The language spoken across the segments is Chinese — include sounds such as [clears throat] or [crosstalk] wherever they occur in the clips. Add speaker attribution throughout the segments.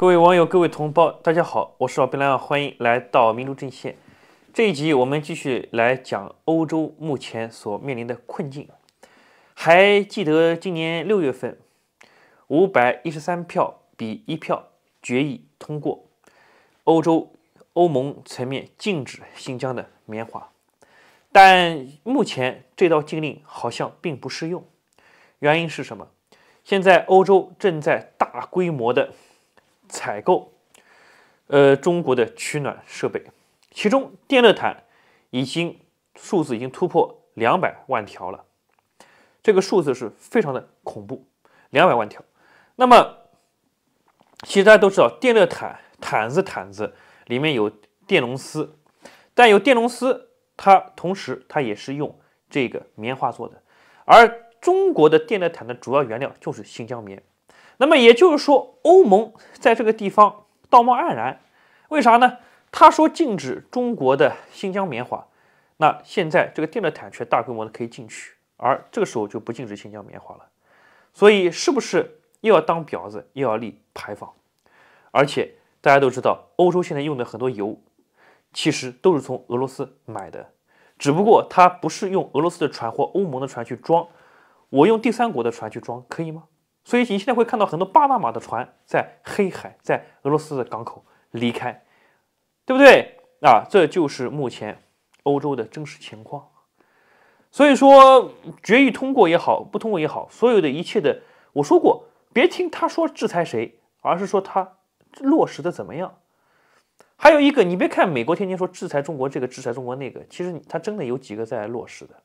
Speaker 1: 各位网友，各位同胞，大家好，我是老白亮，欢迎来到民族阵线。这一集我们继续来讲欧洲目前所面临的困境。还记得今年六月份，五百一十三票比一票决议通过，欧洲欧盟层面禁止新疆的棉花，但目前这道禁令好像并不适用，原因是什么？现在欧洲正在大规模的。采购，呃，中国的取暖设备，其中电热毯已经数字已经突破两百万条了，这个数字是非常的恐怖，两百万条。那么，其实大家都知道，电热毯毯子毯子里面有电龙丝，但有电龙丝，它同时它也是用这个棉花做的，而中国的电热毯的主要原料就是新疆棉。那么也就是说，欧盟在这个地方道貌岸然，为啥呢？他说禁止中国的新疆棉花，那现在这个电热毯却大规模的可以进去，而这个时候就不禁止新疆棉花了，所以是不是又要当婊子又要立牌坊？而且大家都知道，欧洲现在用的很多油，其实都是从俄罗斯买的，只不过它不是用俄罗斯的船或欧盟的船去装，我用第三国的船去装可以吗？所以你现在会看到很多巴拿马的船在黑海，在俄罗斯的港口离开，对不对？啊，这就是目前欧洲的真实情况。所以说，决议通过也好，不通过也好，所有的一切的，我说过，别听他说制裁谁，而是说他落实的怎么样。还有一个，你别看美国天天说制裁中国这个，制裁中国那个，其实他真的有几个在落实的，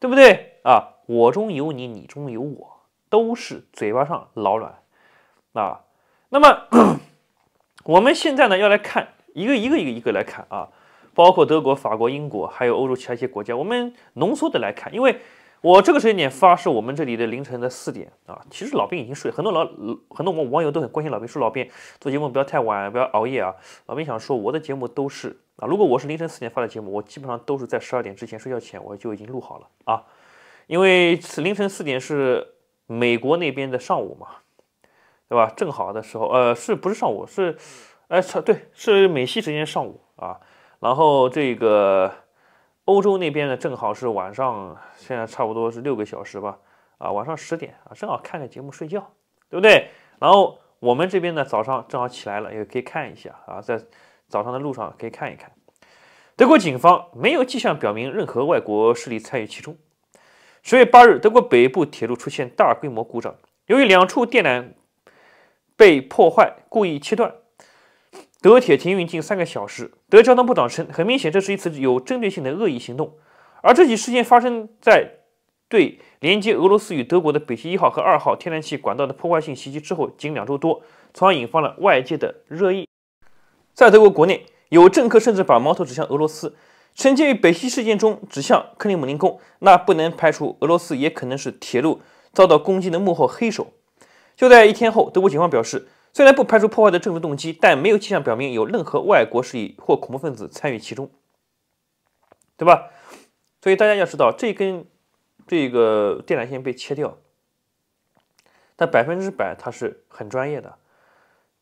Speaker 1: 对不对？啊，我中有你，你中有我。都是嘴巴上老卵啊，那么 [clears throat] 我们现在呢要来看一个一个一个一个来看啊，包括德国、法国、英国，还有欧洲其他一些国家，我们浓缩的来看。因为我这个时间点发是我们这里的凌晨的四点啊，其实老兵已经睡很多老很多，我们网友都很关心老兵，说老兵做节目不要太晚，不要熬夜啊。老兵想说，我的节目都是啊，如果我是凌晨四点发的节目，我基本上都是在十二点之前睡觉前我就已经录好了啊，因为是凌晨四点是。美国那边的上午嘛，对吧？正好的时候，呃，是不是上午？是，哎，对，是美西时间上午啊。然后这个欧洲那边呢，正好是晚上，现在差不多是六个小时吧，啊，晚上十点啊，正好看个节目睡觉，对不对？然后我们这边呢，早上正好起来了，也可以看一下啊，在早上的路上可以看一看。德国警方没有迹象表明任何外国势力参与其中。十月八日，德国北部铁路出现大规模故障，由于两处电缆被破坏、故意切断，德铁停运近三个小时。德交通部长称：“很明显，这是一次有针对性的恶意行动。”而这起事件发生在对连接俄罗斯与德国的北溪一号和二号天然气管道的破坏性袭击之后仅两周多，从而引发了外界的热议。在德国国内，有政客甚至把矛头指向俄罗斯。沉寂于北溪事件中，指向克里姆林宫，那不能排除俄罗斯也可能是铁路遭到攻击的幕后黑手。就在一天后，德国警方表示，虽然不排除破坏的政治动机，但没有迹象表明有任何外国势力或恐怖分子参与其中，对吧？所以大家要知道，这根这个电缆线被切掉，但百分之百它是很专业的。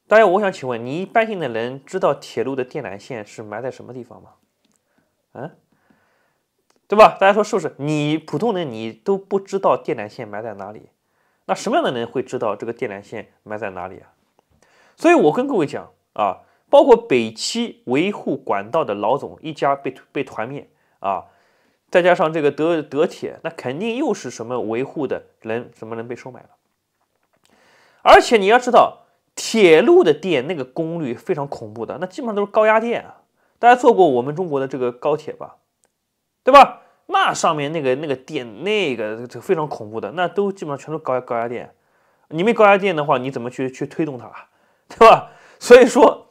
Speaker 1: 大家，我想请问，你一般性的人知道铁路的电缆线是埋在什么地方吗？嗯，对吧？大家说是不是？你普通人你都不知道电缆线埋在哪里，那什么样的人会知道这个电缆线埋在哪里啊？所以我跟各位讲啊，包括北七维护管道的老总一家被被团灭啊，再加上这个德德铁，那肯定又是什么维护的人什么人被收买了。而且你要知道，铁路的电那个功率非常恐怖的，那基本上都是高压电啊。大家坐过我们中国的这个高铁吧，对吧？那上面那个那个电，那个非常恐怖的，那都基本上全都高高压电。你没高压电的话，你怎么去去推动它，[laughs] 对吧？所以说，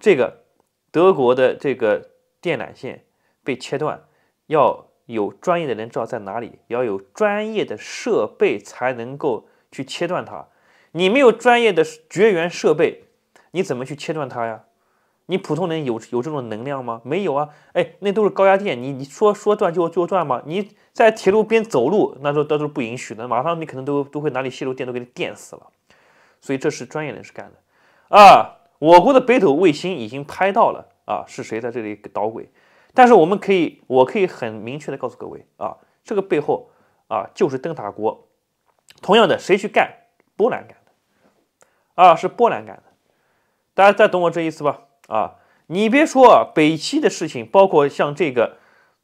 Speaker 1: 这个德国的这个电缆线被切断，要有专业的人知道在哪里，要有专业的设备才能够去切断它。你没有专业的绝缘设备，你怎么去切断它呀？你普通人有有这种能量吗？没有啊！哎，那都是高压电，你你说说断就就断吗？你在铁路边走路，那都都是不允许的，马上你可能都都会哪里泄漏电都给你电死了。所以这是专业人士干的啊！我国的北斗卫星已经拍到了啊，是谁在这里捣鬼？但是我们可以，我可以很明确的告诉各位啊，这个背后啊就是灯塔国。同样的，谁去干？波兰干的啊，是波兰干的，大家再懂我这意思吧？啊，你别说啊，北溪的事情，包括像这个，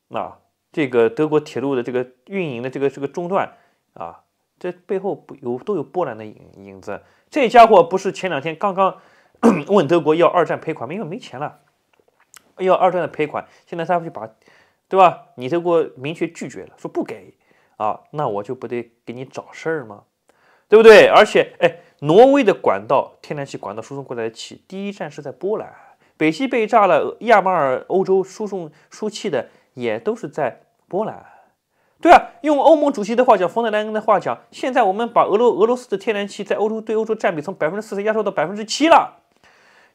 Speaker 1: 啊，这个德国铁路的这个运营的这个这个中断啊，这背后不有都有波兰的影影子。这家伙不是前两天刚刚 [clears throat] 问德国要二战赔款吗？因为没钱了，要二战的赔款，现在他不去把，对吧？你德国明确拒绝了，说不给啊，那我就不得给你找事儿吗？对不对？而且，哎，挪威的管道天然气管道输送过来的气，第一站是在波兰。北溪被炸了，亚马尔欧洲输送输气的也都是在波兰，对啊，用欧盟主席的话讲，冯德莱恩的话讲，现在我们把俄罗俄罗斯的天然气在欧洲对欧洲占比从百分之四十压缩到百分之七了，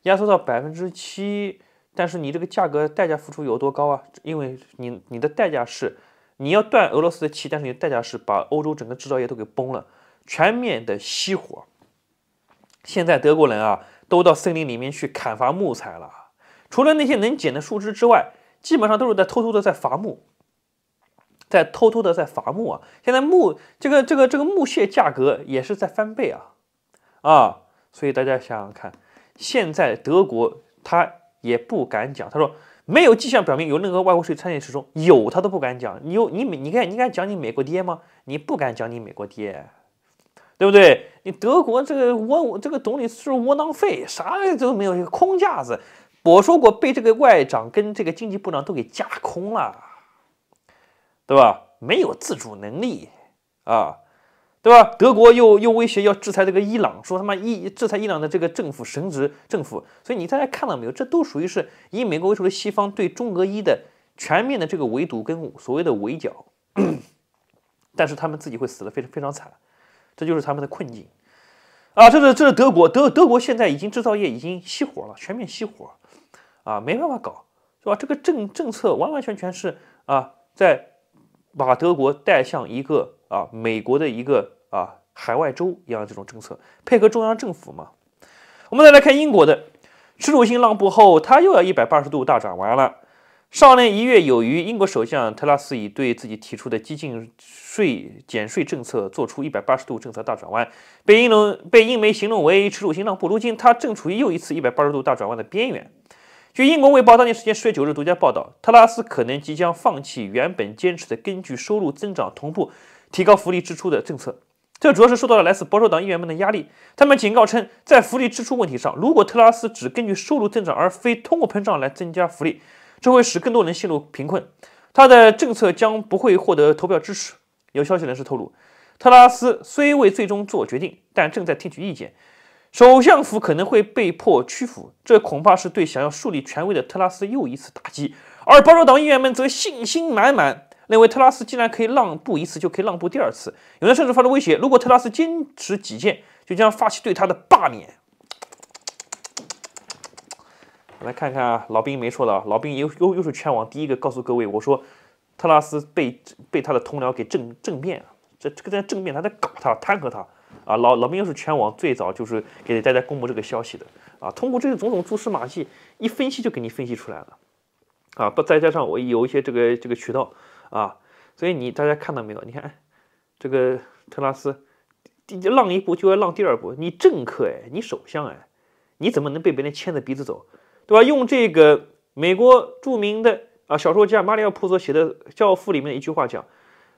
Speaker 1: 压缩到百分之七，但是你这个价格代价付出有多高啊？因为你你的代价是你要断俄罗斯的气，但是你的代价是把欧洲整个制造业都给崩了，全面的熄火。现在德国人啊。都到森林里面去砍伐木材了，除了那些能捡的树枝之外，基本上都是在偷偷的在伐木，在偷偷的在伐木啊！现在木这个这个这个木屑价格也是在翻倍啊啊！所以大家想想看，现在德国他也不敢讲，他说没有迹象表明有任何外国税参与其中，有他都不敢讲。你有你美你敢你敢讲你美国爹吗？你不敢讲你美国爹。对不对？你德国这个窝，这个总理是窝囊废，啥都没有一个空架子。我说过，被这个外长跟这个经济部长都给架空了，对吧？没有自主能力啊，对吧？德国又又威胁要制裁这个伊朗，说他妈伊制裁伊朗的这个政府，神职政府。所以你大家看到没有？这都属于是以美国为首的西方对中俄伊的全面的这个围堵跟所谓的围剿。[coughs] 但是他们自己会死的非常非常惨。这就是他们的困境，啊，这是这是德国，德德国现在已经制造业已经熄火了，全面熄火，啊，没办法搞，是吧？这个政政策完完全全是啊，在把德国带向一个啊美国的一个啊海外州一样这种政策，配合中央政府嘛。我们再来看英国的，耻辱性让步后，他又要一百八十度大转弯了。上年一月有余，英国首相特拉斯已对自己提出的激进税减税政策做出一百八十度政策大转弯，被英伦、被英媒形容为“耻辱新浪不如今，他正处于又一次一百八十度大转弯的边缘。据英国《卫报》当地时间十月九日独家报道，特拉斯可能即将放弃原本坚持的根据收入增长同步提高福利支出的政策。这主要是受到了来自保守党议员们的压力，他们警告称，在福利支出问题上，如果特拉斯只根据收入增长而非通货膨胀来增加福利，这会使更多人陷入贫困，他的政策将不会获得投票支持。有消息人士透露，特拉斯虽未最终做决定，但正在听取意见。首相府可能会被迫屈服，这恐怕是对想要树立权威的特拉斯又一次打击。而保守党议员们则信心满满，认为特拉斯既然可以让步一次，就可以让步第二次。有人甚至发出威胁，如果特拉斯坚持己见，就将发起对他的罢免。来看看啊，老兵没的了，老兵又又又是全网第一个告诉各位，我说特拉斯被被他的同僚给政政变，这这个在政变，他在搞他弹劾他啊，老老兵又是全网最早就是给大家公布这个消息的啊，通过这些种种蛛丝马迹，一分析就给你分析出来了啊，不再加上我有一些这个这个渠道啊，所以你大家看到没有？你看这个特拉斯浪一步就要浪第二步，你政客哎，你首相哎，你怎么能被别人牵着鼻子走？对吧？用这个美国著名的啊小说家马里奥·普佐写的《教父》里面的一句话讲：，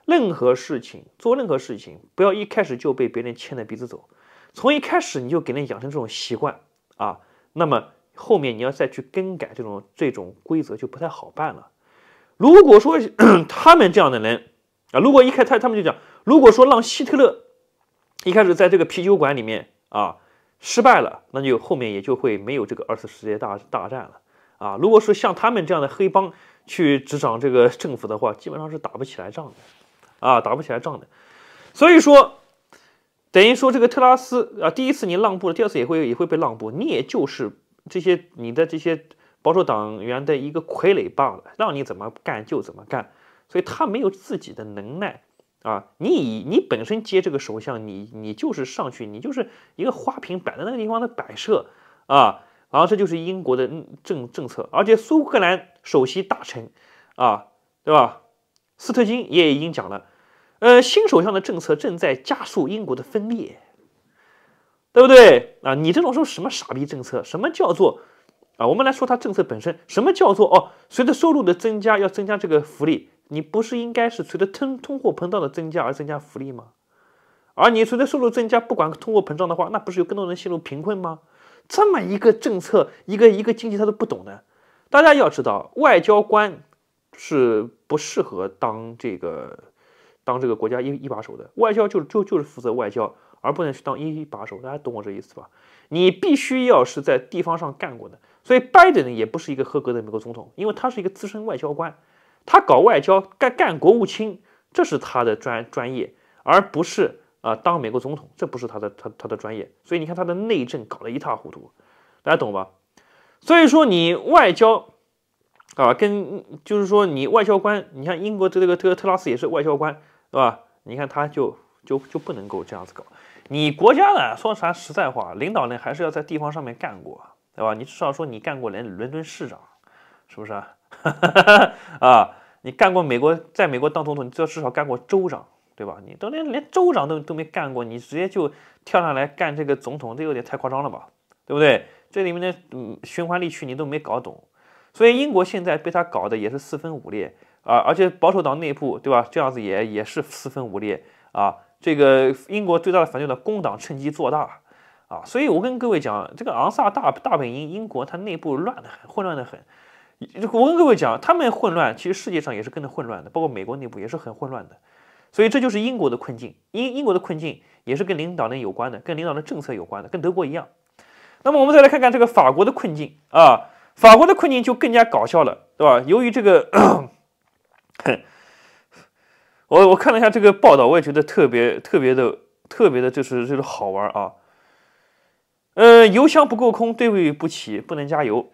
Speaker 1: 任何事情做任何事情，不要一开始就被别人牵着鼻子走，从一开始你就给人养成这种习惯啊，那么后面你要再去更改这种这种规则就不太好办了。如果说 [clears throat] 他们这样的人啊，如果一开他他们就讲，如果说让希特勒一开始在这个啤酒馆里面啊。失败了，那就后面也就会没有这个二次世界大大战了啊！如果说像他们这样的黑帮去执掌这个政府的话，基本上是打不起来仗的，啊，打不起来仗的。所以说，等于说这个特拉斯啊，第一次你让步了，第二次也会也会被让步，你也就是这些你的这些保守党员的一个傀儡罢了，让你怎么干就怎么干，所以他没有自己的能耐。啊，你以你本身接这个首相，你你就是上去，你就是一个花瓶，摆在那个地方的摆设啊。然后这就是英国的政政策，而且苏格兰首席大臣啊，对吧？斯特金也已经讲了，呃，新首相的政策正在加速英国的分裂，对不对？啊，你这种说什么傻逼政策？什么叫做啊？我们来说他政策本身，什么叫做哦？随着收入的增加，要增加这个福利。你不是应该是随着通通货膨胀的增加而增加福利吗？而你随着收入增加，不管通货膨胀的话，那不是有更多人陷入贫困吗？这么一个政策，一个一个经济他都不懂的。大家要知道，外交官是不适合当这个当这个国家一一把手的。外交就是就就是负责外交，而不能去当一把手。大家懂我这意思吧？你必须要是在地方上干过的。所以拜登也不是一个合格的美国总统，因为他是一个资深外交官。他搞外交，干干国务卿，这是他的专专业，而不是啊当美国总统，这不是他的他他的专业。所以你看他的内政搞得一塌糊涂，大家懂吧？所以说你外交啊，跟就是说你外交官，你像英国这个这个特拉斯也是外交官，对吧？你看他就就就不能够这样子搞。你国家呢说啥实在话，领导呢还是要在地方上面干过，对吧？你至少说你干过连伦敦市长，是不是啊？[laughs] 啊，你干过美国，在美国当总统，你至少至少干过州长，对吧？你都连连州长都都没干过，你直接就跳上来干这个总统，这有点太夸张了吧，对不对？这里面的嗯循环利去你都没搞懂，所以英国现在被他搞的也是四分五裂啊，而且保守党内部，对吧？这样子也也是四分五裂啊。这个英国最大的反对的工党趁机做大啊，所以我跟各位讲，这个昂萨大大本营英国它内部乱得很，混乱得很。我跟各位讲，他们混乱，其实世界上也是跟着混乱的，包括美国内部也是很混乱的，所以这就是英国的困境。英英国的困境也是跟领导人有关的，跟领导的政策有关的，跟德国一样。那么我们再来看看这个法国的困境啊，法国的困境就更加搞笑了，对吧？由于这个，我我看了一下这个报道，我也觉得特别特别的特别的，就是就是好玩啊。呃，油箱不够空，对不起，不能加油。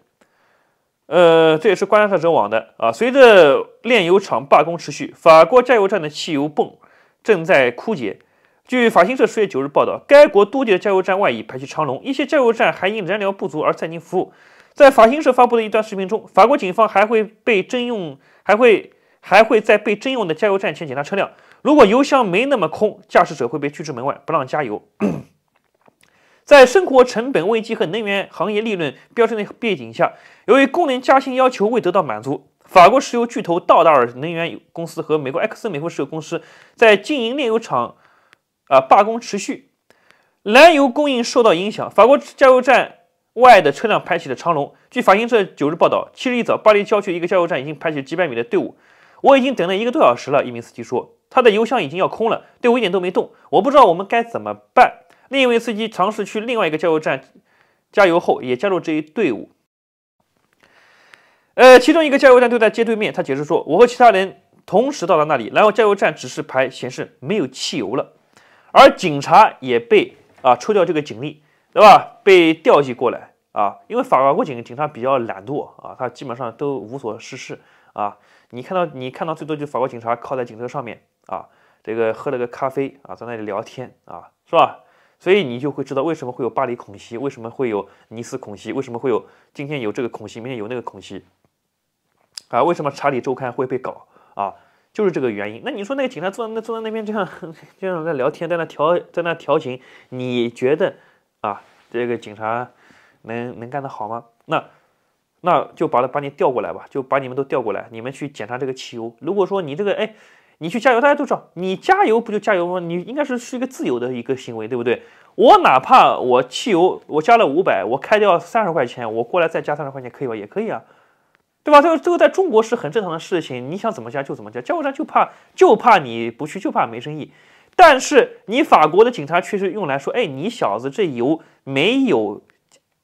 Speaker 1: 呃，这也是观察者网的啊。随着炼油厂罢工持续，法国加油站的汽油泵正在枯竭。据法新社十月九日报道，该国多地的加油站外已排起长龙，一些加油站还因燃料不足而暂停服务。在法新社发布的一段视频中，法国警方还会被征用，还会还会在被征用的加油站前检查车辆，如果油箱没那么空，驾驶者会被拒之门外，不让加油。[coughs] 在生活成本危机和能源行业利润飙升的背景下，由于工人加薪要求未得到满足，法国石油巨头道达尔能源公司和美国埃克森美孚石油公司在经营炼油厂，啊罢工持续，燃油供应受到影响。法国加油站外的车辆排起了长龙。据法新社九日报道，七日一早，巴黎郊区一个加油站已经排起了几百米的队伍。我已经等了一个多小时了，一名司机说，他的油箱已经要空了，队伍一点都没动，我不知道我们该怎么办。另一位司机尝试去另外一个加油站加油后，也加入这一队伍。呃，其中一个加油站就在街对面。他解释说：“我和其他人同时到达那里，然后加油站指示牌显示没有汽油了，而警察也被啊抽调这个警力，对吧？被调集过来啊，因为法国警警察比较懒惰啊，他基本上都无所事事啊。你看到你看到最多就法国警察靠在警车上面啊，这个喝了个咖啡啊，在那里聊天啊，是吧？”所以你就会知道为什么会有巴黎恐袭，为什么会有尼斯恐袭，为什么会有今天有这个恐袭，明天有那个恐袭，啊，为什么《查理周刊》会被搞啊？就是这个原因。那你说那个警察坐在那坐在那边这样 [laughs] 这样在聊天，在那调在那调情，你觉得啊这个警察能能干得好吗？那那就把他把你调过来吧，就把你们都调过来，你们去检查这个汽油。如果说你这个哎。你去加油，大家都知道，你加油不就加油吗？你应该是是一个自由的一个行为，对不对？我哪怕我汽油我加了五百，我开掉三十块钱，我过来再加三十块钱，可以吧？也可以啊，对吧？这个这个在中国是很正常的事情，你想怎么加就怎么加，加油站就怕就怕你不去，就怕没生意。但是你法国的警察确实用来说：“哎，你小子这油没有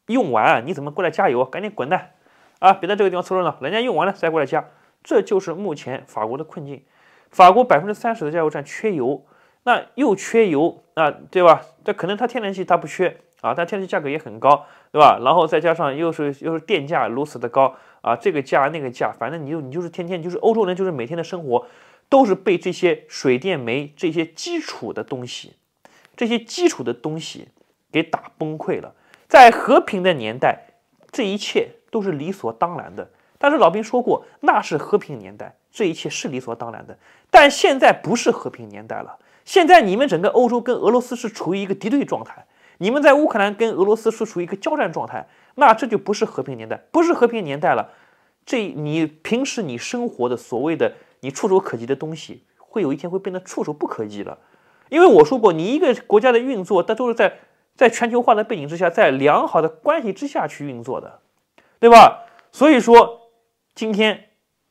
Speaker 1: 用完，你怎么过来加油？赶紧滚蛋啊！别在这个地方凑热闹，人家用完了再过来加。”这就是目前法国的困境。法国百分之三十的加油站缺油，那又缺油，那对吧？那可能它天然气它不缺啊，但天然气价格也很高，对吧？然后再加上又是又是电价如此的高啊，这个价那个价，反正你就你就是天天就是欧洲人就是每天的生活，都是被这些水电煤这些基础的东西，这些基础的东西给打崩溃了。在和平的年代，这一切都是理所当然的。但是老兵说过，那是和平年代，这一切是理所当然的。但现在不是和平年代了。现在你们整个欧洲跟俄罗斯是处于一个敌对状态，你们在乌克兰跟俄罗斯是处于一个交战状态，那这就不是和平年代，不是和平年代了。这你平时你生活的所谓的你触手可及的东西，会有一天会变得触手不可及了。因为我说过，你一个国家的运作，它都是在在全球化的背景之下，在良好的关系之下去运作的，对吧？所以说。今天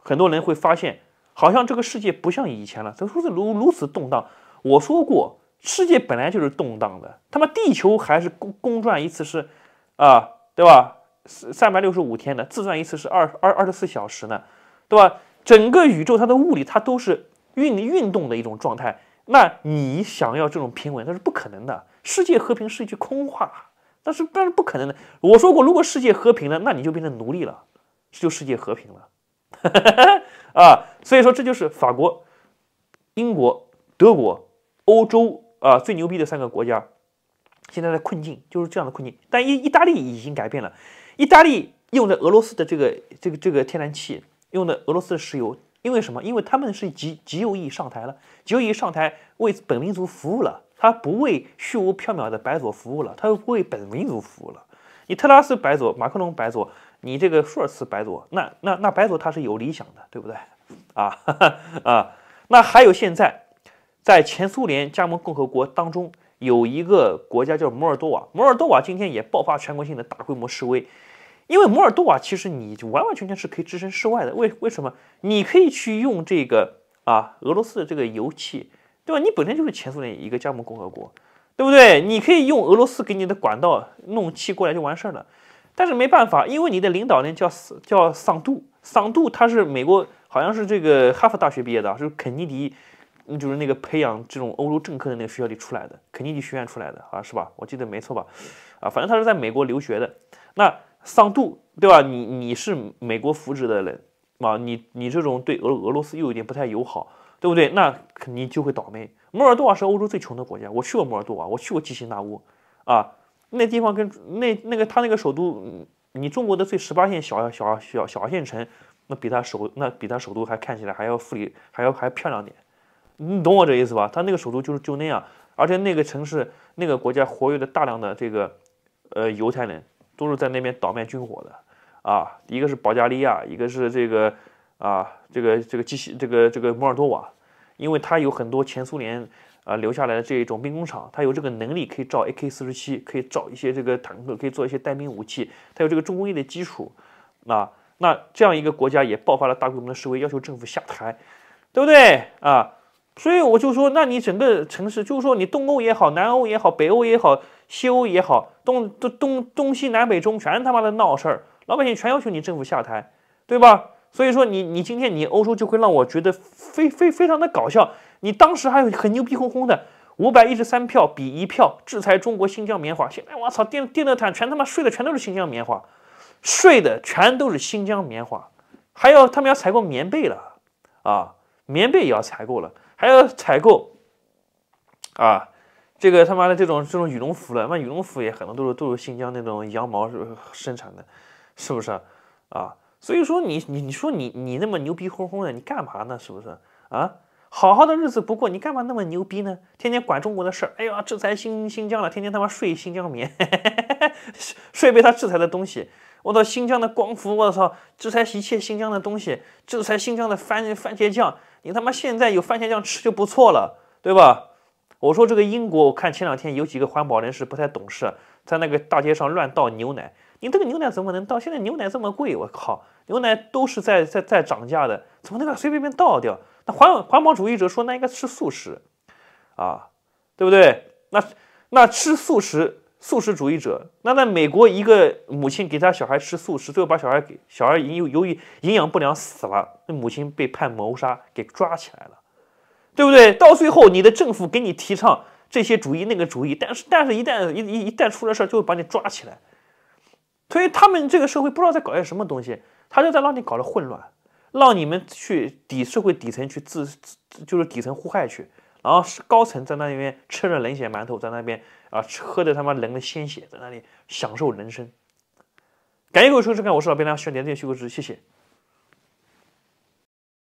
Speaker 1: 很多人会发现，好像这个世界不像以前了。他说是如如此动荡。我说过，世界本来就是动荡的。他妈，地球还是公公转一次是，啊，对吧？三三百六十五天的自转一次是二二二十四小时呢，对吧？整个宇宙它的物理它都是运运动的一种状态。那你想要这种平稳，那是不可能的。世界和平是一句空话，那是那是不可能的。我说过，如果世界和平了，那你就变成奴隶了。就世界和平了，[laughs] 啊，所以说这就是法国、英国、德国、欧洲啊最牛逼的三个国家现在的困境，就是这样的困境。但意意大利已经改变了，意大利用的俄罗斯的这个这个这个天然气，用的俄罗斯的石油，因为什么？因为他们是极极右翼上台了，极右翼上台为本民族服务了，他不为虚无缥缈的白左服务了，他为本民族服务了。你特拉斯白左，马克龙白左。你这个尔茨白左，那那那白左他是有理想的，对不对？啊哈哈 [laughs] 啊，那还有现在在前苏联加盟共和国当中有一个国家叫摩尔多瓦，摩尔多瓦今天也爆发全国性的大规模示威，因为摩尔多瓦其实你完完全全是可以置身事外的，为为什么？你可以去用这个啊俄罗斯的这个油气，对吧？你本身就是前苏联一个加盟共和国，对不对？你可以用俄罗斯给你的管道弄气过来就完事儿了。但是没办法，因为你的领导呢叫叫桑杜，桑杜他是美国，好像是这个哈佛大学毕业的，是肯尼迪，就是那个培养这种欧洲政客的那个学校里出来的，肯尼迪学院出来的啊，是吧？我记得没错吧？啊，反正他是在美国留学的。那桑杜对吧？你你是美国扶植的人啊，你你这种对俄俄罗斯又有点不太友好，对不对？那肯定就会倒霉。摩尔多瓦是欧洲最穷的国家，我去过摩尔多瓦，我去过基辛纳乌，啊。那地方跟那那个他那个首都，你中国的最十八线小小小小县城，那比他首那比他首都还看起来还要富丽还要还漂亮点，你懂我这意思吧？他那个首都就是就那样，而且那个城市那个国家活跃的大量的这个，呃犹太人都是在那边倒卖军火的，啊，一个是保加利亚，一个是这个啊这个这个基西这个这个摩尔多瓦，因为它有很多前苏联。啊，留下来的这一种兵工厂，它有这个能力可以造 AK 四十七，可以造一些这个坦克，可以做一些单兵武器，它有这个重工业的基础。那那这样一个国家也爆发了大规模的示威，要求政府下台，对不对啊？所以我就说，那你整个城市，就是说你东欧也好，南欧也好，北欧也好，西欧也好，东东东东西南北中全他妈的闹事儿，老百姓全要求你政府下台，对吧？所以说你你今天你欧洲就会让我觉得非非非常的搞笑。你当时还很牛逼哄哄的，五百一十三票比一票制裁中国新疆棉花。现在我操，电电热毯全他妈睡的全都是新疆棉花，睡的全都是新疆棉花，还要他们要采购棉被了啊，棉被也要采购了，还要采购啊，这个他妈的这种这种羽绒服了，那羽绒服也很多都是都是新疆那种羊毛生产的，是不是啊？啊，所以说你你你说你你那么牛逼哄哄的，你干嘛呢？是不是啊？好好的日子不过，你干嘛那么牛逼呢？天天管中国的事儿，哎呀，制裁新新疆了，天天他妈睡新疆棉，[laughs] 睡被他制裁的东西。我操新疆的光伏，我操制裁一切新疆的东西，制裁新疆的番番茄酱。你他妈现在有番茄酱吃就不错了，对吧？我说这个英国，我看前两天有几个环保人士不太懂事，在那个大街上乱倒牛奶。你这个牛奶怎么能倒？现在牛奶这么贵，我靠，牛奶都是在在在涨价的，怎么能把随便便倒掉？环环保主义者说，那应该吃素食，啊，对不对？那那吃素食，素食主义者，那在美国，一个母亲给她小孩吃素食，最后把小孩给小孩因由于营养不良死了，那母亲被判谋杀，给抓起来了，对不对？到最后，你的政府给你提倡这些主义那个主义，但是但是一旦一一一旦出了事儿，就会把你抓起来，所以他们这个社会不知道在搞些什么东西，他就在让你搞得混乱。让你们去底社会底层去自，就是底层互害去，然后是高层在那边吃着冷血馒头，在那边啊喝着他妈人的鲜血，在那里享受人生。感谢各位收看，我是老边，喜欢点赞、修故事，谢谢。